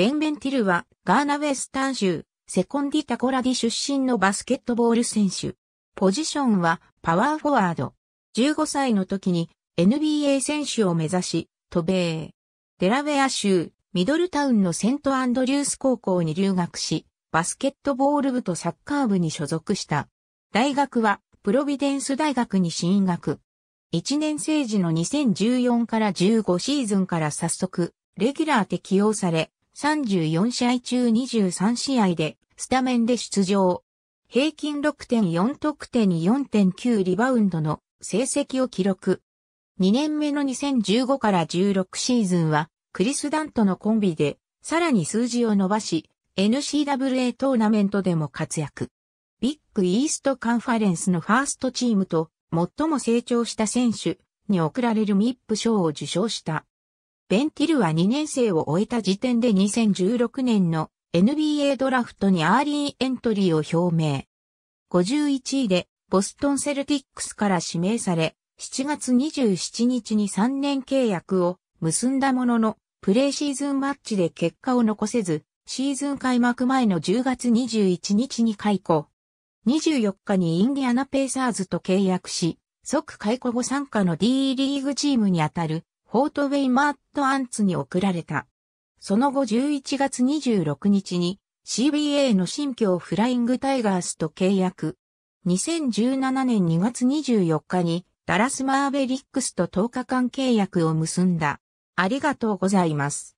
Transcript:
ベンベンティルは、ガーナウェスタン州、セコンディタコラディ出身のバスケットボール選手。ポジションは、パワーフォワード。15歳の時に、NBA 選手を目指し、渡米。デラウェア州、ミドルタウンのセントアンドリュース高校に留学し、バスケットボール部とサッカー部に所属した。大学は、プロビデンス大学に進学。1年生時の2014から15シーズンから早速、レギュラー適用され、34試合中23試合でスタメンで出場。平均6.4得点に4.9リバウンドの成績を記録。2年目の2015から16シーズンはクリス・ダントのコンビでさらに数字を伸ばし n c w a トーナメントでも活躍。ビッグイーストカンファレンスのファーストチームと最も成長した選手に贈られるミップ賞を受賞した。ベンティルは2年生を終えた時点で2016年の NBA ドラフトにアーリーエントリーを表明。51位でボストンセルティックスから指名され、7月27日に3年契約を結んだものの、プレーシーズンマッチで結果を残せず、シーズン開幕前の10月21日に解雇。24日にインディアナペーサーズと契約し、即解雇後参加の D リーグチームに当たるフォートウェイマット・アンツに送られた。その後11月26日に CBA の新疆フライングタイガースと契約。2017年2月24日にダラスマーベリックスと10日間契約を結んだ。ありがとうございます。